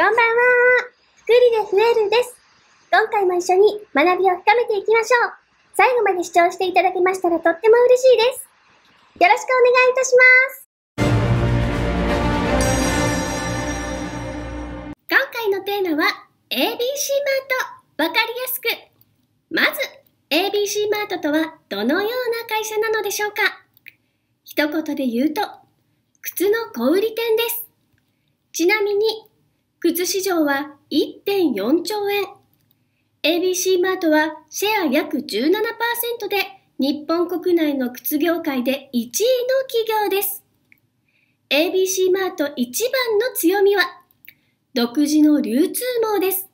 こんばんは。グリで増えるです。今回も一緒に学びを深めていきましょう。最後まで視聴していただけましたらとっても嬉しいです。よろしくお願いいたします。今回のテーマは ABC マート。わかりやすく。まず、ABC マートとはどのような会社なのでしょうか一言で言うと、靴の小売店です。ちなみに靴市場は1.4兆円。ABC マートはシェア約17%で日本国内の靴業界で1位の企業です。ABC マート一番の強みは独自の流通網です。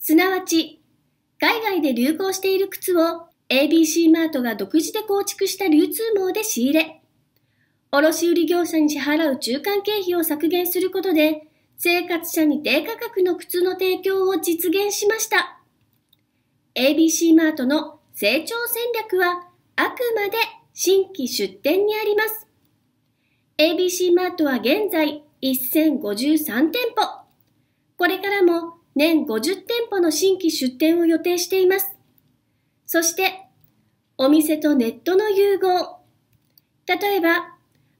すなわち、海外で流行している靴を ABC マートが独自で構築した流通網で仕入れ、卸売業者に支払う中間経費を削減することで、生活者に低価格の靴の提供を実現しました。ABC マートの成長戦略はあくまで新規出店にあります。ABC マートは現在1053店舗。これからも年50店舗の新規出店を予定しています。そして、お店とネットの融合。例えば、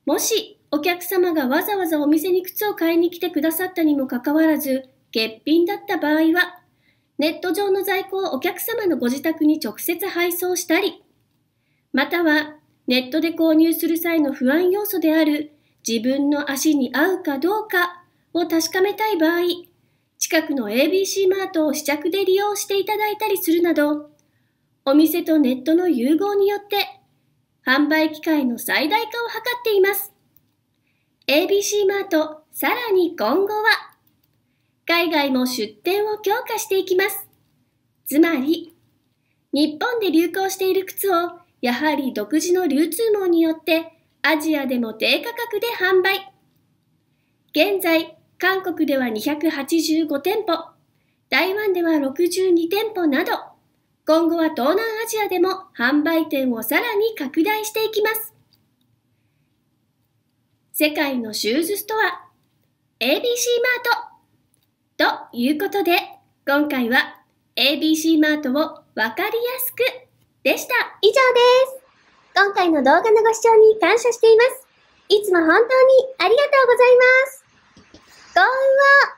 もしお客様がわざわざお店に靴を買いに来てくださったにもかかわらず、欠品だった場合は、ネット上の在庫をお客様のご自宅に直接配送したり、またはネットで購入する際の不安要素である自分の足に合うかどうかを確かめたい場合、近くの ABC マートを試着で利用していただいたりするなど、お店とネットの融合によって販売機会の最大化を図っています。ABC マート、さらに今後は、海外も出店を強化していきます。つまり、日本で流行している靴を、やはり独自の流通網によって、アジアでも低価格で販売。現在、韓国では285店舗、台湾では62店舗など、今後は東南アジアでも販売店をさらに拡大していきます。世界のシューズストア ABC マートということで今回は ABC マートをわかりやすくでした以上です今回の動画のご視聴に感謝していますいつも本当にありがとうございます幸運を